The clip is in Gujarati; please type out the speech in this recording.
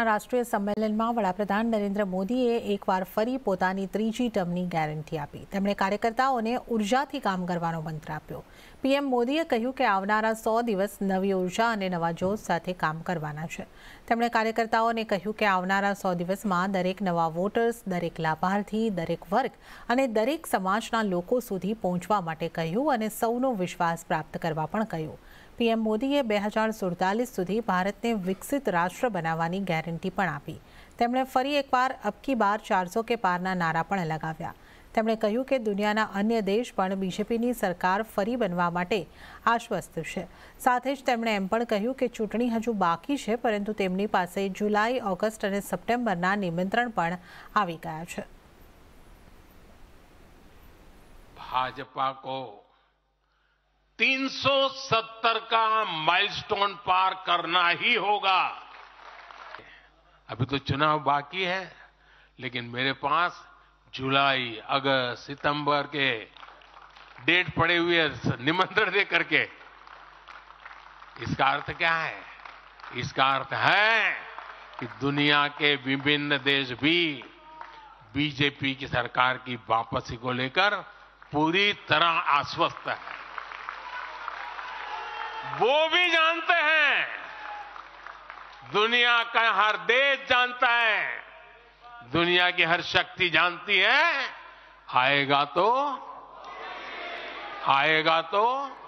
રાષ્ટ્રીય સંમેલનમાં વડાપ્રધાન નરેન્દ્ર મોદીએ એકવાર ફરી પોતાની ત્રીજી ટર્મની ગેરંટી આપી તેમણે કાર્યકર્તાઓને ઉર્જાથી કામ કરવાનો મંત્ર આપ્યો પીએમ મોદીએ કહ્યું કે આવનારા સો દિવસ નવી ઉર્જા અને નવા જોશ સાથે કામ કરવાના છે તેમણે કાર્યકર્તાઓને કહ્યું કે આવનારા સો દિવસમાં દરેક નવા વોટર્સ દરેક લાભાર્થી દરેક વર્ગ અને દરેક સમાજના લોકો સુધી પહોંચવા માટે કહ્યું અને સૌનો વિશ્વાસ પ્રાપ્ત કરવા પણ કહ્યું પીએમ મોદીએ બે હજાર સુડતાલીસ સુધી ભારતને વિકસિત રાષ્ટ્ર બનાવવાની ગેરંટી પણ આપી તેમણે ફરી એકવાર અબકી બાર ચારસો કે પારના નારા પણ લગાવ્યા તેમણે કહ્યું કે દુનિયાના અન્ય દેશ પણ બીજેપીની સરકાર ફરી બનવા માટે આશ્વસ્ત છે સાથે જ તેમણે એમ પણ કહ્યું કે ચૂંટણી હજુ બાકી છે પરંતુ તેમની પાસે જુલાઈ ઓગસ્ટ અને સપ્ટેમ્બરના નિમંત્રણ પણ આવી ગયા છે ભાજપા કો 370 का माइलस्टोन पार करना ही होगा अभी तो चुनाव बाकी है लेकिन मेरे पास जुलाई अगस्त सितंबर के डेट पड़े हुए निमंत्रण दे करके इसका अर्थ क्या है इसका अर्थ है कि दुनिया के विभिन्न देश भी बीजेपी की सरकार की वापसी को लेकर पूरी तरह आश्वस्त है वो भी जानते हैं दुनिया का हर देश जानता है दुनिया की हर शक्ति जानती है आएगा तो आएगा तो